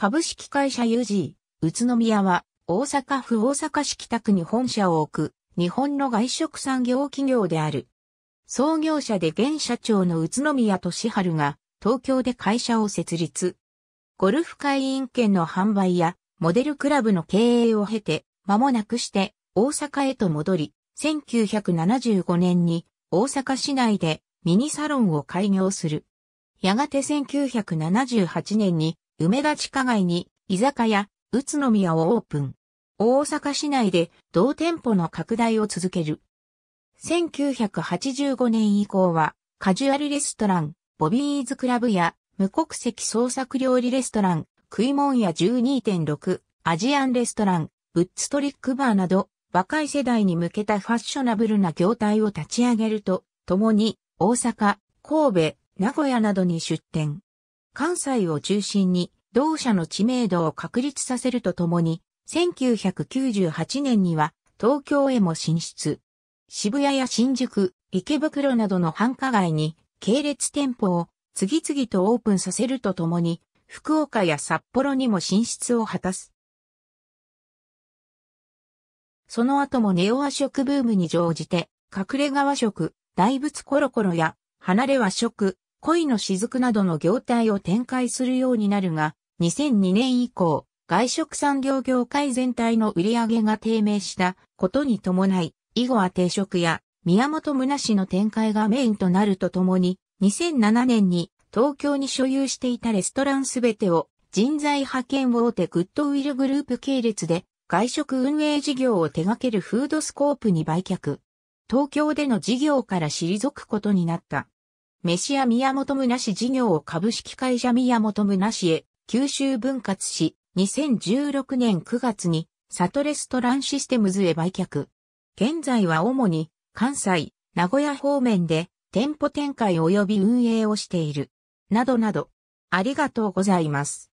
株式会社 UG、宇都宮は、大阪府大阪市北区に本社を置く、日本の外食産業企業である。創業者で現社長の宇都宮俊春が、東京で会社を設立。ゴルフ会員権の販売や、モデルクラブの経営を経て、間もなくして、大阪へと戻り、1975年に、大阪市内で、ミニサロンを開業する。やがて1978年に、梅田地下街に居酒屋、宇都宮をオープン。大阪市内で同店舗の拡大を続ける。1985年以降は、カジュアルレストラン、ボビーズクラブや、無国籍創作料理レストラン、食い物屋12.6、アジアンレストラン、ブッツトリックバーなど、若い世代に向けたファッショナブルな業態を立ち上げると、共に、大阪、神戸、名古屋などに出店。関西を中心に同社の知名度を確立させるとともに、1998年には東京へも進出。渋谷や新宿、池袋などの繁華街に系列店舗を次々とオープンさせるとともに、福岡や札幌にも進出を果たす。その後もネオ和食ブームに乗じて、隠れ川食、大仏コロコロや、離れ和食、恋の雫などの業態を展開するようになるが、2002年以降、外食産業業界全体の売り上げが低迷したことに伴い、以後は定食や宮本村氏の展開がメインとなるとともに、2007年に東京に所有していたレストランすべてを人材派遣大手グッドウィルグループ系列で外食運営事業を手掛けるフードスコープに売却。東京での事業から退くことになった。飯屋宮本むなし事業を株式会社宮本むなしへ九州分割し、2016年9月にサトレストランシステムズへ売却。現在は主に関西、名古屋方面で店舗展開及び運営をしている。などなど。ありがとうございます。